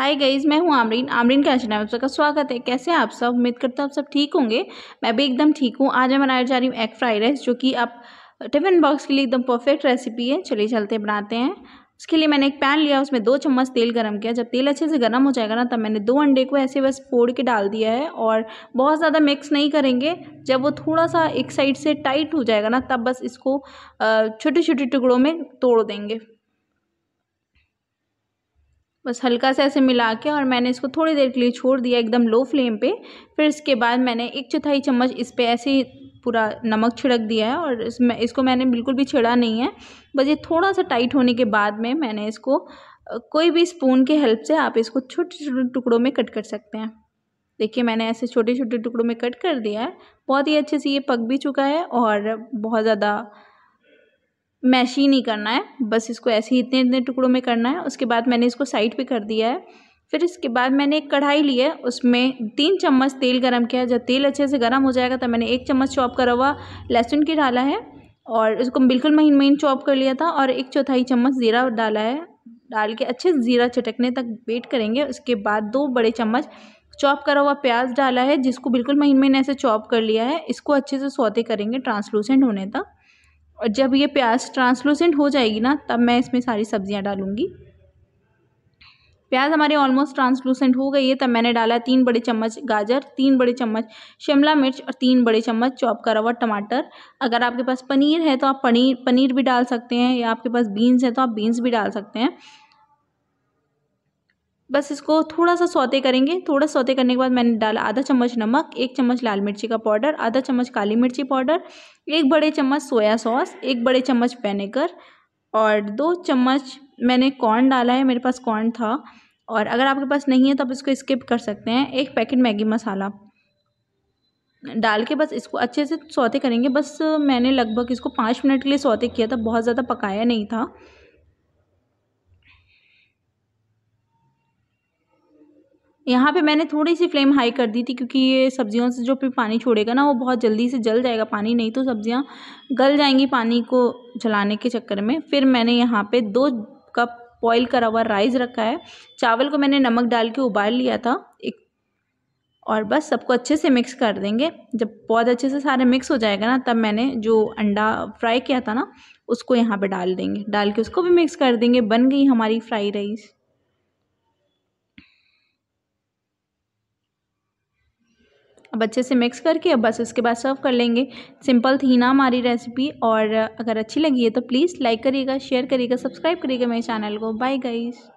हाय guys मैं हूँ आमरीन आमरीन का चैनल आप सबका स्वागत है कैसे आप सब उम्मीद करता हूँ आप सब ठीक होंगे मैं भी एकदम ठीक हूँ आज मैं बनाया जा रही हूँ एग फ्राइड राइस जो कि आप टिफ़िन बॉक्स के लिए एकदम परफेक्ट रेसिपी है चलिए चलते बनाते हैं उसके लिए मैंने एक पैन लिया उसमें दो चम्मच तेल गरम किया जब तेल अच्छे से गर्म हो जाएगा ना तब मैंने दो अंडे को ऐसे बस फोड़ के डाल दिया है और बहुत ज़्यादा मिक्स नहीं करेंगे जब वो थोड़ा सा एक साइड से टाइट हो जाएगा ना तब बस इसको छोटे छोटे टुकड़ों में तोड़ देंगे बस हल्का सा ऐसे मिला के और मैंने इसको थोड़ी देर के लिए छोड़ दिया एकदम लो फ्लेम पे फिर इसके बाद मैंने एक चौथाई चम्मच इस पर ऐसे ही पूरा नमक छिड़क दिया है और इसमें इसको मैंने बिल्कुल भी छिड़ा नहीं है बस ये थोड़ा सा टाइट होने के बाद में मैंने इसको कोई भी स्पून के हेल्प से आप इसको छोटे छोटे टुकड़ों में कट कर सकते हैं देखिए मैंने ऐसे छोटे छोटे टुकड़ों में कट कर दिया है बहुत ही अच्छे से ये पक भी चुका है और बहुत ज़्यादा मैश ही नहीं करना है बस इसको ऐसे ही इतने इतने टुकड़ों में करना है उसके बाद मैंने इसको साइड पे कर दिया है फिर इसके बाद मैंने एक कढ़ाई ली है उसमें तीन चम्मच तेल गरम किया जब तेल अच्छे से गरम हो जाएगा तब मैंने एक चम्मच चॉप करा हुआ लहसुन की डाला है और इसको बिल्कुल महीन महीन चॉप कर लिया था और एक चौथाई चम्मच ज़ीरा डाला है डाल के अच्छे ज़ीरा चटकने तक वेट करेंगे उसके बाद दो बड़े चम्मच चॉप करा हुआ प्याज डाला है जिसको बिल्कुल महीन महीन ऐसे चॉप कर लिया है इसको अच्छे से सौते करेंगे ट्रांसलूसेंट होने तक और जब ये प्याज ट्रांसलूसेंट हो जाएगी ना तब मैं इसमें सारी सब्जियां डालूंगी प्याज हमारे ऑलमोस्ट ट्रांसलूसेंट हो गई है तब मैंने डाला तीन बड़े चम्मच गाजर तीन बड़े चम्मच शिमला मिर्च और तीन बड़े चम्मच चॉप करा हुआ टमाटर अगर आपके पास पनीर है तो आप पनीर पनीर भी डाल सकते हैं या आपके पास बीन्स है तो आप बीन्स भी डाल सकते हैं बस इसको थोड़ा सा सौते करेंगे थोड़ा सौते करने के बाद मैंने डाला आधा चम्मच नमक एक चम्मच लाल मिर्ची का पाउडर आधा चम्मच काली मिर्ची पाउडर एक बड़े चम्मच सोया सॉस एक बड़े चम्मच वेनेगर और दो चम्मच मैंने कॉर्न डाला है मेरे पास कॉर्न था और अगर आपके पास नहीं है तो आप इसको स्किप कर सकते हैं एक पैकेट मैगी मसाला डाल के बस इसको अच्छे से सौते करेंगे बस मैंने लगभग इसको पाँच मिनट के लिए सौते किया था बहुत ज़्यादा पकाया नहीं था यहाँ पे मैंने थोड़ी सी फ्लेम हाई कर दी थी क्योंकि ये सब्जियों से जो फिर पानी छोड़ेगा ना वो बहुत जल्दी से जल जाएगा पानी नहीं तो सब्जियाँ गल जाएंगी पानी को जलाने के चक्कर में फिर मैंने यहाँ पे दो कप बॉयल करा हुआ राइस रखा है चावल को मैंने नमक डाल के उबाल लिया था एक और बस सबको अच्छे से मिक्स कर देंगे जब बहुत अच्छे से सारे मिक्स हो जाएगा ना तब मैंने जो अंडा फ्राई किया था ना उसको यहाँ पर डाल देंगे डाल के उसको भी मिक्स कर देंगे बन गई हमारी फ्राई राइस अब अच्छे से मिक्स करके अब बस उसके बाद सर्व कर लेंगे सिंपल थी ना हमारी रेसिपी और अगर अच्छी लगी है तो प्लीज़ लाइक करिएगा शेयर करिएगा सब्सक्राइब करिएगा मेरे चैनल को बाय गाइस